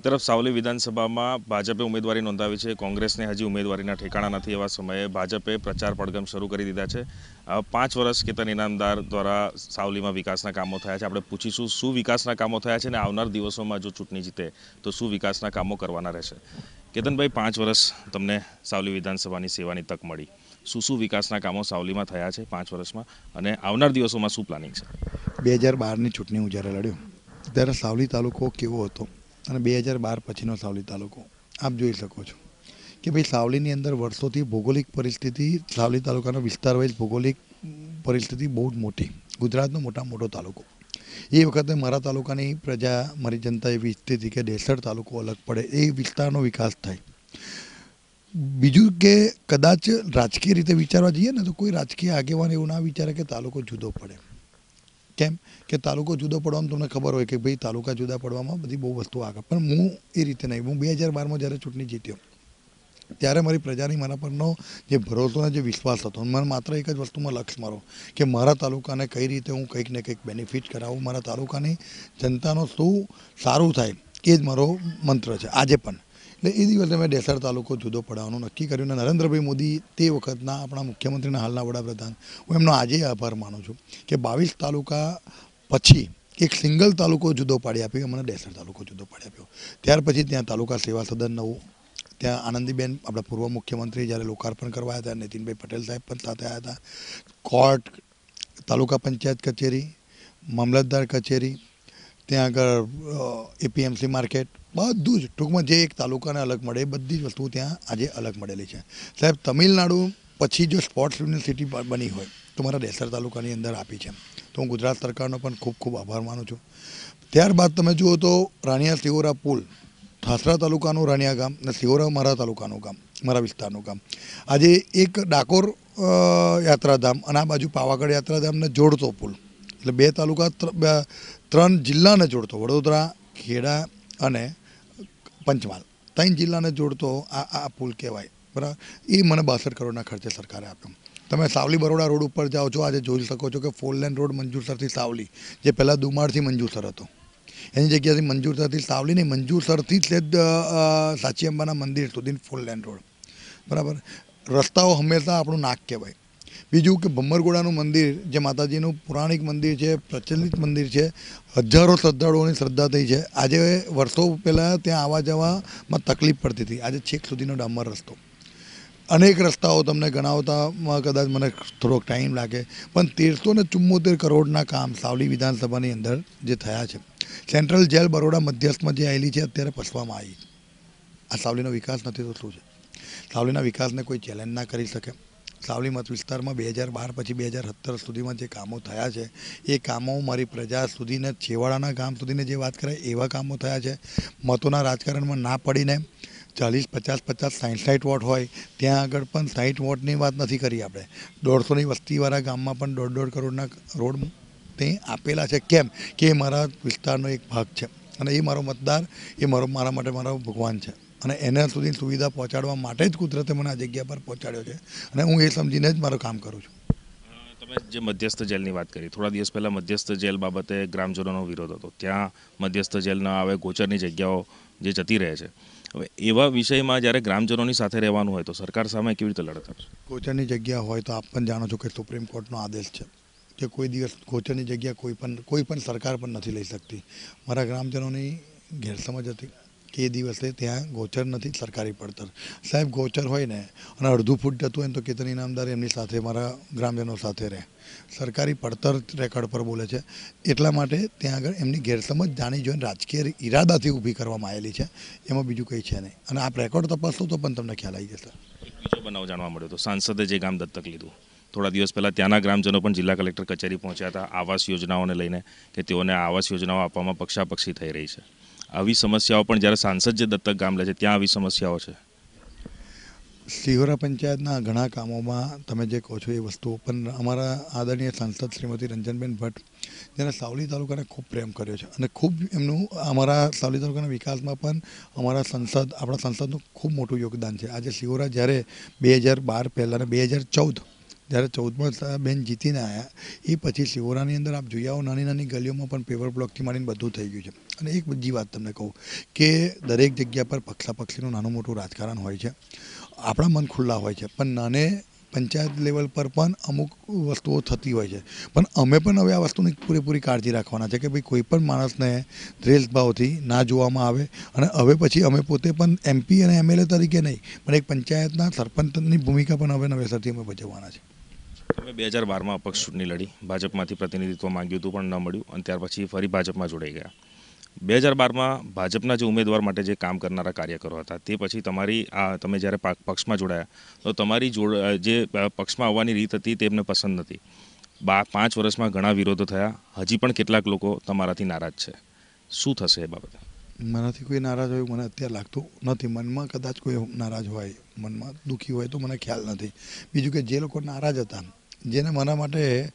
એક તરફ સાવલી વિધાનસભામાં ભાજપે ઉમેદવારી નોંધાવી છે કોંગ્રેસને હજી ઉમેદવારીના ઠેકાણા નથી એવા સમયે ભાજપે પ્રચાર પડગમ શરૂ કરી દીધા છે પાંચ વર્ષ કેતન ઇનામદાર દ્વારા સાવલીમાં વિકાસના કામો થયા છે આપણે પૂછીશું શું વિકાસના કામો થયા છે અને આવનાર દિવસોમાં જો ચૂંટણી જીતે તો શું વિકાસના કામો કરવાના રહેશે કેતનભાઈ પાંચ વર્ષ તમને સાવલી વિધાનસભાની સેવાની તક મળી શું શું વિકાસના કામો સાવલીમાં થયા છે પાંચ વર્ષમાં અને આવનાર દિવસોમાં શું પ્લાનિંગ છે બે હજાર બારની ચૂંટણી હું જ્યારે લડ્યો ત્યારે સાવલી તાલુકો કેવો હતો અને બે હજાર બાર પછીનો સાવલી તાલુકો આપ જોઈ શકો છો કે ભાઈ સાવલીની અંદર વર્ષોથી ભૌગોલિક પરિસ્થિતિ સાવલી તાલુકાનો વિસ્તાર વાઇઝ ભૌગોલિક પરિસ્થિતિ બહુ જ મોટી ગુજરાતનો મોટા મોટો તાલુકો એ વખતે મારા તાલુકાની પ્રજા મારી જનતા એવી ઈચ્છતી હતી કે દેસર તાલુકો અલગ પડે એ વિસ્તારનો વિકાસ થાય બીજું કે કદાચ રાજકીય રીતે વિચારવા જઈએ ને તો કોઈ રાજકીય આગેવાન એવું ના વિચારે કે તાલુકો જુદો પડે કેમ કે તાલુકો જુદો પડવામાં તમને ખબર હોય કે ભાઈ તાલુકા જુદા પડવામાં બધી બહુ વસ્તુ આગળ પણ હું એ રીતે નહીં હું બે હજાર બારમાં જ્યારે ચૂંટણી જીત્યો ત્યારે મારી પ્રજાની મારા પરનો જે ભરોસો જે વિશ્વાસ હતો મને માત્ર એક જ વસ્તુમાં લક્ષ મારો કે મારા તાલુકાને કઈ રીતે હું કંઈક ને કંઈક બેનિફિટ કરાવું મારા તાલુકાની જનતાનો શું સારું થાય એ જ મારો મંત્ર છે આજે પણ એટલે એ દિવસે મેં ડેસર તાલુકો જુદો પડાવવાનું નક્કી કર્યું અને નરેન્દ્રભાઈ મોદી તે વખતના આપણા મુખ્યમંત્રીના હાલના વડાપ્રધાન હું એમનો આજે આભાર માનું છું કે બાવીસ તાલુકા પછી એક સિંગલ તાલુકો જુદો પાડી આપ્યો મને ડેસર તાલુકો જુદો પાડી આપ્યો ત્યાર પછી ત્યાં તાલુકા સેવા સદન નવું ત્યાં આનંદીબેન આપણા પૂર્વ મુખ્યમંત્રી જ્યારે લોકાર્પણ કરવા આવ્યા હતા નીતિનભાઈ પટેલ સાહેબ પણ સાથે આવ્યા હતા કોર્ટ તાલુકા પંચાયત કચેરી મામલતદાર કચેરી ત્યાં આગળ એપીએમસી માર્કેટ બધું જ ટૂંકમાં જે એક તાલુકાને અલગ મળે એ બધી જ વસ્તુ ત્યાં આજે અલગ મળેલી છે સાહેબ તમિલનાડુ પછી જો સ્પોર્ટ્સ યુનિવર્સિટી બની હોય તો મારા દેસર તાલુકાની અંદર આપી છે તો હું ગુજરાત સરકારનો પણ ખૂબ ખૂબ આભાર માનું છું ત્યારબાદ તમે જુઓ તો રાણિયા સિવોરા પુલ થાસરા તાલુકાનું રાણિયા ગામ અને સિહોરા મારા તાલુકાનું ગામ મારા વિસ્તારનું ગામ આજે એક ડાકોર યાત્રાધામ અને આ બાજુ પાવાગઢ યાત્રાધામને જોડતો પુલ એટલે બે તાલુકા ત્રણ જિલ્લાને જોડતો વડોદરા ખેડા અને પંચમહાલ ત્રણ જિલ્લાને જોડતો આ આ પુલ કહેવાય બરાબર એ મને બાસઠ કરોડના ખર્ચે સરકારે આપ્યો તમે સાવલી બરોડા રોડ ઉપર જાઓ છો આજે જોઈ શકો છો કે ફોર લેન રોડ મંજૂરસરથી સાવલી જે પહેલાં દુમાળથી મંજૂરસર હતો એની જગ્યાથી મંજૂરસરથી સાવલી નહીં મંજૂરસરથી જ સાચી અંબાના મંદિર સુધી ફોર લેન રોડ બરાબર રસ્તાઓ હંમેશા આપણું નાક કહેવાય બીજું કે ભમરગોડાનું મંદિર જે માતાજીનું પૌરાણિક મંદિર છે પ્રચલિત મંદિર છે હજારો શ્રદ્ધાળુઓની શ્રદ્ધા થઈ છે આજે વર્ષો પહેલાં ત્યાં આવવા જવામાં તકલીફ પડતી હતી આજે છેક સુધીનો ડામર રસ્તો અનેક રસ્તાઓ તમને ગણાવતામાં કદાચ મને થોડોક ટાઈમ લાગે પણ તેરસો ને ચુમ્મોતેર કરોડના કામ સાવલી વિધાનસભાની અંદર જે થયા છે સેન્ટ્રલ જેલ બરોડા મધ્યસ્થમાં જે આવેલી છે અત્યારે પસવામાં આવી આ સાવલીનો વિકાસ નથી તો શું છે સાવલીના વિકાસને કોઈ ચેલેન્જ ના કરી શકે સાવલી મત વિસ્તારમાં બે હજાર બાર પછી બે હજાર સત્તર સુધીમાં જે કામો થયા છે એ કામો મારી પ્રજા સુધીને છેવાડાના ગામ સુધીને જે વાત કરે એવા કામો થયા છે મતોના રાજકારણમાં ના પડીને ચાલીસ પચાસ પચાસ સાઠ સાઠ વોટ હોય ત્યાં આગળ પણ સાઠ વોટની વાત નથી કરી આપણે દોઢસોની વસ્તીવાળા ગામમાં પણ દોઢ દોઢ કરોડના રોડ તે આપેલા છે કેમ કે એ મારા વિસ્તારનો એક ભાગ છે અને એ મારો મતદાર એ મારો મારા માટે મારો ભગવાન છે અને એના સુધી સુવિધા પહોંચાડવા માટે જ કુદરતે મને આ જગ્યા પર પહોંચાડ્યો છે અને હું એ સમજીને જ મારું કામ કરું છું તમે જે મધ્યસ્થ જેલની વાત કરી થોડા દિવસ પહેલાં મધ્યસ્થ જેલ બાબતે ગ્રામજનોનો વિરોધ હતો ત્યાં મધ્યસ્થ જેલના આવે ગોચરની જગ્યાઓ જે જતી રહે છે હવે એવા વિષયમાં જ્યારે ગ્રામજનોની સાથે રહેવાનું હોય તો સરકાર સામે કેવી રીતે લડત ગોચરની જગ્યા હોય તો આપ પણ જાણો છો કે સુપ્રીમ કોર્ટનો આદેશ છે કે કોઈ દિવસ ગોચરની જગ્યા કોઈ પણ કોઈ પણ સરકાર પણ નથી લઈ શકતી મારા ગ્રામજનોની ગેરસમજ હતી કે એ દિવસે ત્યાં ગોચર નથી સરકારી પડતર સાહેબ ગોચર હોય ને અને અડધું ફૂટ જતું હોય ને તો કેતન ઇનામદાર એમની સાથે મારા ગ્રામજનો સાથે રહે સરકારી પડતર રેકોર્ડ પર બોલે છે એટલા માટે ત્યાં આગળ એમની ગેરસમજ જાણી જોઈને રાજકીય ઈરાદાથી ઊભી કરવામાં આવેલી છે એમાં બીજું કંઈ છે નહીં અને આપ રેકોર્ડ તપાસો તો પણ તમને ખ્યાલ આવી જશે બીજો બનાવ જાણવા મળ્યો તો સાંસદે જે ગામ દત્તક લીધું થોડા દિવસ પહેલાં ત્યાંના ગ્રામજનો પણ જિલ્લા કલેક્ટર કચેરી પહોંચ્યા હતા આવાસ યોજનાઓને લઈને કે તેઓને આવાસ યોજનાઓ આપવામાં પક્ષાપક્ષી થઈ રહી છે આવી સમસ્યાઓ પણ જ્યારે સાંસદ જે દત્તક ગામ લે છે ત્યાં આવી સમસ્યાઓ છે શિહોરા પંચાયતના ઘણા કામોમાં તમે જે કહો છો એ વસ્તુઓ પણ અમારા આદરણીય સાંસદ શ્રીમતી રંજનબેન ભટ્ટ જેને સાવલી તાલુકાને ખૂબ પ્રેમ કર્યો છે અને ખૂબ એમનું અમારા સાવલી તાલુકાના વિકાસમાં પણ અમારા સંસદ આપણા સંસદનું ખૂબ મોટું યોગદાન છે આજે શિહોરા જ્યારે બે હજાર બાર પહેલાં અને બે હજાર ચૌદ જ્યારે ચૌદમાં બેન જીતીને આવ્યા એ પછી શિવોરાની અંદર આપ જોઈ આવો નાની નાની ગલીઓમાં પણ પેપર બ્લોકથી માંડીને બધું થઈ ગયું છે અને એક બીજી વાત તમને કહું કે દરેક જગ્યા પર પક્ષા પક્ષીનું નાનું મોટું રાજકારણ હોય છે આપણા મન ખુલ્લા હોય છે પણ નાને પંચાયત લેવલ પર પણ અમુક વસ્તુઓ થતી હોય છે પણ અમે પણ હવે આ વસ્તુની પૂરેપૂરી કાળજી રાખવાના છે કે ભાઈ કોઈ પણ માણસને દ્વેષભાવથી ના જોવામાં આવે અને હવે પછી અમે પોતે પણ એમપી અને એમએલએ તરીકે નહીં પણ એક પંચાયતના સરપંચની ભૂમિકા પણ હવે નવેસરથી અમે ભજવવાના છે તમે બે હજાર બારમાં અપક્ષ ચૂંટણી લડી ભાજપમાંથી પ્રતિનિધિત્વ માંગ્યું હતું પણ ન મળ્યું અને ત્યાર પછી ફરી ભાજપમાં જોડાઈ ગયા બે હજાર બારમાં ભાજપના જે ઉમેદવાર માટે જે કામ કરનારા કાર્યકરો હતા તે પછી તમારી આ તમે જ્યારે પક્ષમાં જોડાયા તો તમારી જોડ જે પક્ષમાં આવવાની રીત હતી તે એમને પસંદ નથી બા પાંચ વર્ષમાં ઘણા વિરોધો થયા હજી પણ કેટલાક લોકો તમારાથી નારાજ છે શું થશે એ બાબતે મનાથી કોઈ નારાજ હોય મને અત્યારે લાગતું નથી મનમાં કદાચ કોઈ નારાજ હોય મનમાં દુઃખી હોય તો મને ખ્યાલ નથી બીજું કે જે લોકો નારાજ હતા જેને મારા માટે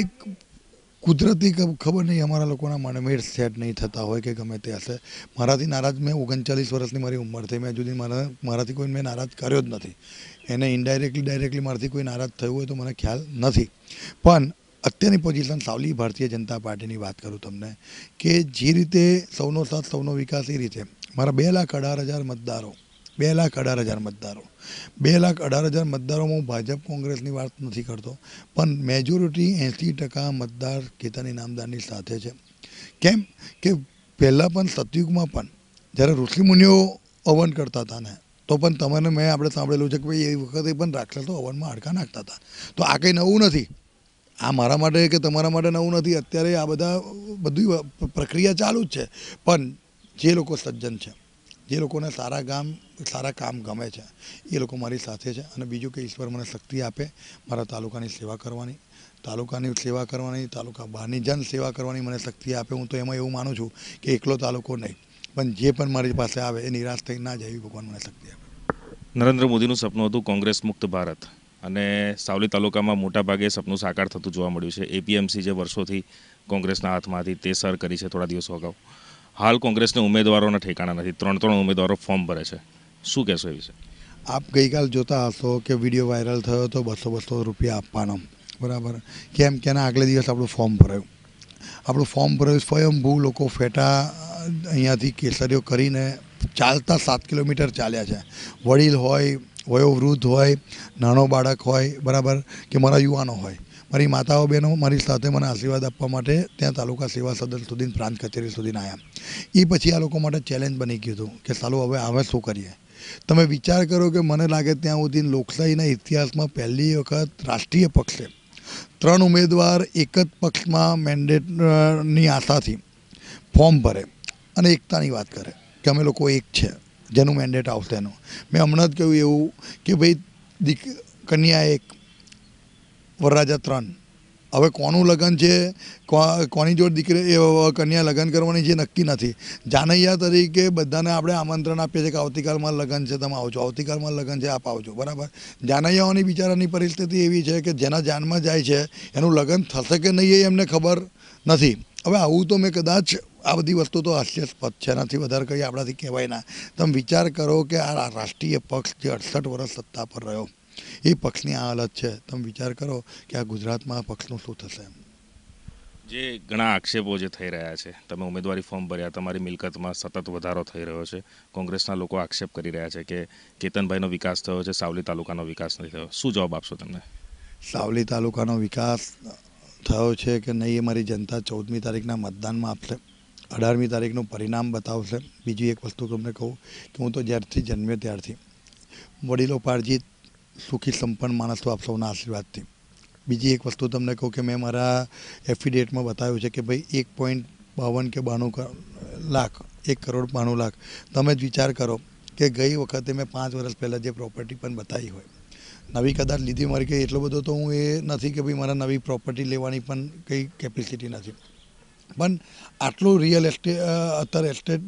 એક કુદરતી ખબર નહીં અમારા લોકોના મનમેળ સેટ નહીં થતા હોય કે ગમે તે હશે મારાથી નારાજ મેં ઓગણચાલીસ વર્ષની મારી ઉંમર થઈ મેં સુધી મારા મારાથી કોઈ મેં નારાજ કર્યો જ નથી એને ઇન્ડાયરેક્ટલી ડાયરેક્ટલી મારાથી કોઈ નારાજ થયું હોય તો મને ખ્યાલ નથી પણ અત્યારની પોઝિશન સાવલી ભારતીય જનતા પાર્ટીની વાત કરું તમને કે જે રીતે સૌનો સાથ સૌનો વિકાસ એ રીતે મારા બે લાખ અઢાર હજાર મતદારો બે લાખ અઢાર હજાર મતદારો બે લાખ અઢાર હજાર મતદારોમાં ભાજપ કોંગ્રેસની વાત નથી કરતો પણ મેજોરિટી એંસી ટકા મતદાર કેતન નામદારની સાથે છે કેમ કે પહેલાં પણ સતયુગમાં પણ જ્યારે ઋષિમુનિઓ અવન કરતા હતા ને તો પણ તમને મેં આપણે સાંભળેલું છે કે ભાઈ એ વખતે પણ રાક્ષસો અવનમાં હાડકા નાખતા હતા તો આ કંઈ નવું નથી આ મારા માટે કે તમારા માટે નવું નથી અત્યારે આ બધા બધી પ્રક્રિયા ચાલુ જ છે પણ જે લોકો સજ્જન છે જે લોકોને સારા ગામ સારા કામ ગમે છે એ લોકો મારી સાથે છે અને બીજું કે ઈશ્વર મને શક્તિ આપે મારા તાલુકાની સેવા કરવાની તાલુકાની સેવા કરવાની તાલુકા બહારની જન સેવા કરવાની મને શક્તિ આપે હું તો એમાં એવું માનું છું કે એકલો તાલુકો નહીં પણ જે પણ મારી પાસે આવે એ નિરાશ થઈ ના જાય એવી ભગવાન મને શક્તિ આપે નરેન્દ્ર મોદીનું સપનું હતું કોંગ્રેસ મુક્ત ભારત અને સાવલી તાલુકામાં મોટા ભાગે સપનું સાકાર થતું જોવા મળ્યું છે એપીએમસી જે વર્ષોથી કોંગ્રેસના હાથમાં હતી તે સર કરી છે થોડા દિવસો અગાઉ હાલ કોંગ્રેસને ઉમેદવારોના ઠેકાણા નથી ત્રણ ત્રણ ઉમેદવારો ફોર્મ ભરે છે શું કહેશો એ વિશે આપ ગઈકાલ જોતા હશો કે વિડીયો વાયરલ થયો તો બસો બસો રૂપિયા આપવાનો બરાબર કેમ કે એના આગલે દિવસ આપણું ફોર્મ ભરાયું આપણું ફોર્મ ભરાયું સ્વયંભૂ લોકો ફેટા અહીંયાથી કેસરીઓ કરીને ચાલતા સાત કિલોમીટર ચાલ્યા છે વડીલ હોય વયોવૃદ્ધ હોય નાનો બાળક હોય બરાબર કે મારા યુવાનો હોય મારી માતાઓ બહેનો મારી સાથે મને આશીર્વાદ આપવા માટે ત્યાં તાલુકા સેવા સદન સુધી પ્રાંત કચેરી સુધી આવ્યા એ પછી આ લોકો માટે ચેલેન્જ બની ગયું હતું કે સાલું હવે હવે શું કરીએ તમે વિચાર કરો કે મને લાગે ત્યાં સુધી લોકશાહીના ઇતિહાસમાં પહેલી વખત રાષ્ટ્રીય પક્ષે ત્રણ ઉમેદવાર એક જ પક્ષમાં મેન્ડેટની આશાથી ફોર્મ ભરે અને એકતાની વાત કરે કે અમે લોકો એક છે જેનું મેન્ડેટ આવશે એનું મેં હમણાં જ કહ્યું એવું કે ભાઈ દીક કન્યા એક વરરાજા ત્રણ હવે કોનું લગ્ન છે કોની જોડે દીકરી કન્યા લગ્ન કરવાની જે નક્કી નથી જાનૈયા તરીકે બધાને આપણે આમંત્રણ આપીએ છીએ કે આવતીકાલમાં લગ્ન છે તમે આવજો આવતીકાલમાં લગ્ન છે આપ આવજો બરાબર જાનૈયાઓની બિચારાની પરિસ્થિતિ એવી છે કે જેના જાનમાં જાય છે એનું લગ્ન થશે કે નહીં એ એમને ખબર નથી હવે આવું તો મેં કદાચ આ બધી વસ્તુ તો હાસ્યાસ્પદ છે એનાથી વધારે કંઈ આપણાથી કહેવાય ના તમે વિચાર કરો કે આ રાષ્ટ્રીય પક્ષ જે અડસઠ વર્ષ સત્તા પર રહ્યો એ પક્ષની આ હાલત છે તમે વિચાર કરો કે આ ગુજરાતમાં આ પક્ષનું શું થશે જે ઘણા આક્ષેપો જે થઈ રહ્યા છે તમે ઉમેદવારી ફોર્મ ભર્યા તમારી મિલકતમાં સતત વધારો થઈ રહ્યો છે કોંગ્રેસના લોકો આક્ષેપ કરી રહ્યા છે કે કેતનભાઈનો વિકાસ થયો છે સાવલી તાલુકાનો વિકાસ નથી થયો શું જવાબ આપશો તમને સાવલી તાલુકાનો વિકાસ થયો છે કે નહીં એ મારી જનતા ચૌદમી તારીખના મતદાનમાં આપશે અઢારમી તારીખનું પરિણામ બતાવશે બીજી એક વસ્તુ તમને કહું કે હું તો જ્યારથી જન્મ્યો ત્યારથી વડીલો પારજી સુખી સંપન્ન માણસ તો આપ સૌના આશીર્વાદથી બીજી એક વસ્તુ તમને કહું કે મેં મારા એફિડેટમાં બતાવ્યું છે કે ભાઈ એક પોઈન્ટ બાવન કે બાણું લાખ એક કરોડ બાણું લાખ તમે જ વિચાર કરો કે ગઈ વખતે મેં પાંચ વર્ષ પહેલાં જે પ્રોપર્ટી પણ બતાવી હોય નવી કદાચ લીધી મારી કે એટલો બધો તો હું એ નથી કે ભાઈ મારા નવી પ્રોપર્ટી લેવાની પણ કંઈ કેપેસિટી નથી પણ આટલું રિયલ એસ્ટેટ અત્યારે એસ્ટેટ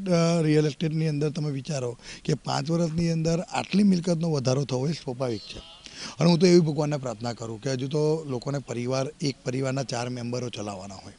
રિયલ એસ્ટેટની અંદર તમે વિચારો કે પાંચ વર્ષની અંદર આટલી મિલકતનો વધારો થવો એ સ્વાભાવિક છે અને હું તો એવી ભગવાનને પ્રાર્થના કરું કે હજુ તો લોકોને પરિવાર એક પરિવારના ચાર મેમ્બરો ચલાવવાના હોય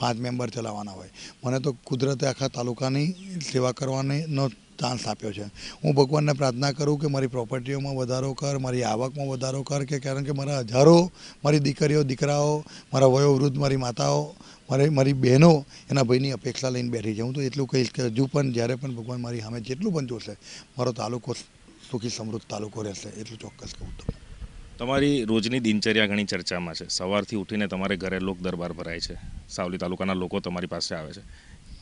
પાંચ મેમ્બર ચલાવવાના હોય મને તો કુદરતે આખા તાલુકાની સેવા કરવાનીનો ચાન્સ આપ્યો છે હું ભગવાનને પ્રાર્થના કરું કે મારી પ્રોપર્ટીઓમાં વધારો કર મારી આવકમાં વધારો કર કે કારણ કે મારા હજારો મારી દીકરીઓ દીકરાઓ મારા વયોવૃદ્ધ મારી માતાઓ મારે મારી બહેનો એના ભાઈની અપેક્ષા લઈને બેઠી છે હું તો એટલું કહીશ કે હજુ પણ જ્યારે પણ ભગવાન મારી સામે જેટલું પણ જોશે મારો તાલુકો સુખી સમૃદ્ધ તાલુકો રહેશે એટલું ચોક્કસ કહું તો તમારી રોજની દિનચર્યા ઘણી ચર્ચામાં છે સવારથી ઉઠીને તમારે ઘરે લોક દરબાર ભરાય છે સાવલી તાલુકાના લોકો તમારી પાસે આવે છે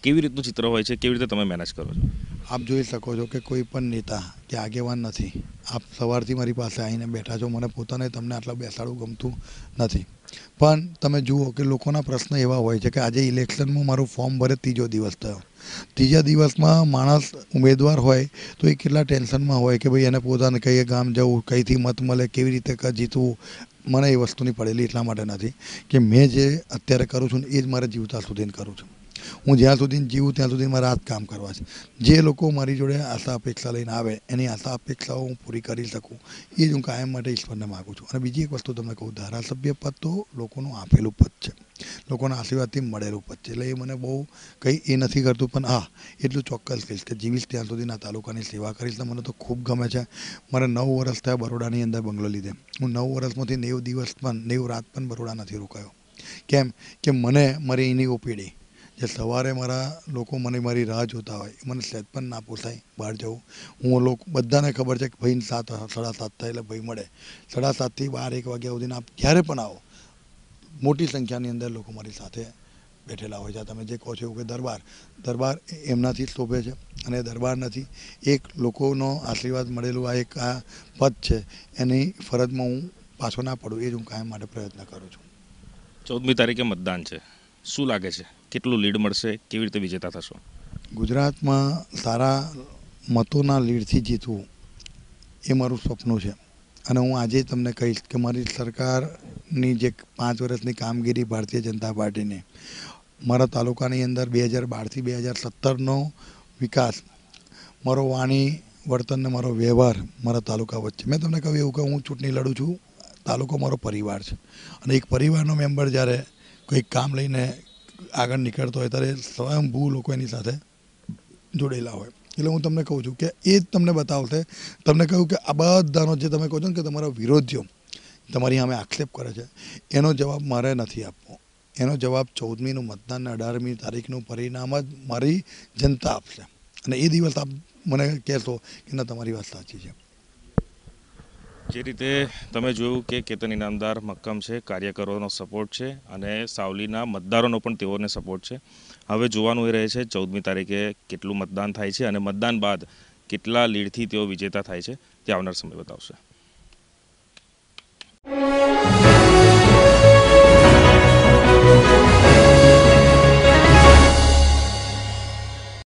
કેવી રીતનું ચિત્ર હોય છે કેવી રીતે તમે મેનેજ કરો છો આપ જોઈ શકો છો કે કોઈ પણ નેતા કે આગેવાન નથી આપ સવારથી મારી પાસે આવીને બેઠા છો મને પોતાને તમને આટલા બેસાડવું ગમતું નથી પણ તમે જુઓ કે લોકોના પ્રશ્ન એવા હોય છે કે આજે ઇલેક્શનમાં મારું ફોર્મ ભરે ત્રીજો દિવસ થયો ત્રીજા દિવસમાં માણસ ઉમેદવાર હોય તો એ કેટલા ટેન્શનમાં હોય કે ભાઈ એને પોતાને કઈ ગામ જવું કઈથી મત મળે કેવી રીતે જીતવું મને એ વસ્તુની પડેલી એટલા માટે નથી કે મેં જે અત્યારે કરું છું ને એ જ મારે જીવતા સુધીને કરું છું હું જ્યાં સુધી જીવું ત્યાં સુધી મારા આ કામ કરવા છે જે લોકો મારી જોડે આશા અપેક્ષા લઈને આવે એની આશા અપેક્ષાઓ હું પૂરી કરી શકું એ જ હું કાયમ માટે ઈશ્વરને માગું છું અને બીજી એક વસ્તુ તમને કહું ધારાસભ્ય પદ તો લોકોનું આપેલું પદ છે લોકોના આશીર્વાદથી મળેલું પદ છે એટલે એ મને બહુ કંઈ એ નથી કરતું પણ હા એટલું ચોક્કસ કહીશ કે જીવીશ ત્યાં સુધીના તાલુકાની સેવા કરીશ મને તો ખૂબ ગમે છે મારે નવ વર્ષ થયા બરોડાની અંદર બંગલો લીધે હું નવ વર્ષમાંથી નેવ દિવસ પણ નેવ રાત પણ બરોડા નથી રોકાયો કેમ કે મને મારી એની ઓપીડી જે સવારે મારા લોકો મને મારી રાહ જોતા હોય મને સહેજ પણ ના પોસાય બહાર જવું હું લોકો બધાને ખબર છે કે ભાઈને સાત સાડા સાત થાય એટલે ભાઈ મળે સાડા સાતથી બાર એક વાગ્યા સુધીને આપ ક્યારે પણ આવો મોટી સંખ્યાની અંદર લોકો મારી સાથે બેઠેલા હોય છે તમે જે કહો છો એવું કે દરબાર દરબાર એમનાથી શોભે છે અને દરબાર નથી એક લોકોનો આશીર્વાદ મળેલું આ એક આ પદ છે એની ફરજમાં હું પાછો ના પડું એ જ હું કાયમ માટે પ્રયત્ન કરું છું ચૌદમી તારીખે મતદાન છે શું લાગે છે કેટલું લીડ મળશે કેવી રીતે વિજેતા થશો ગુજરાતમાં સારા મતોના લીડથી જીતવું એ મારું સ્વપ્ન છે અને હું આજે તમને કહીશ કે મારી સરકારની જે પાંચ વર્ષની કામગીરી ભારતીય જનતા પાર્ટીની મારા તાલુકાની અંદર બે હજાર બારથી બે હજાર સત્તરનો વિકાસ મારો વાણી વર્તનને મારો વ્યવહાર મારા તાલુકા વચ્ચે મેં તમને કહ્યું એવું કે હું ચૂંટણી લડું છું તાલુકો મારો પરિવાર છે અને એક પરિવારનો મેમ્બર જ્યારે કંઈક કામ લઈને આગળ નીકળતો હોય ત્યારે સ્વયંભૂ લોકો એની સાથે જોડેલા હોય એટલે હું તમને કહું છું કે એ જ તમને બતાવશે તમને કહ્યું કે આ બધાનો જે તમે કહો છો ને કે તમારા વિરોધીઓ તમારી સામે આક્ષેપ કરે છે એનો જવાબ મારે નથી આપવો એનો જવાબ ચૌદમીનું મતદાન અને અઢારમી તારીખનું પરિણામ જ મારી જનતા આપશે અને એ દિવસ આપ મને કહેશો કે ના તમારી વાત સાચી છે જે રીતે તમે જોયું કે કેતન ઇનામદાર મક્કમ છે કાર્યકરોનો સપોર્ટ છે અને સાવલીના મતદારોનો પણ તેઓને સપોર્ટ છે હવે જોવાનું એ રહે છે ચૌદમી તારીખે કેટલું મતદાન થાય છે અને મતદાન બાદ કેટલા લીડથી તેઓ વિજેતા થાય છે તે આવનાર સમય બતાવશે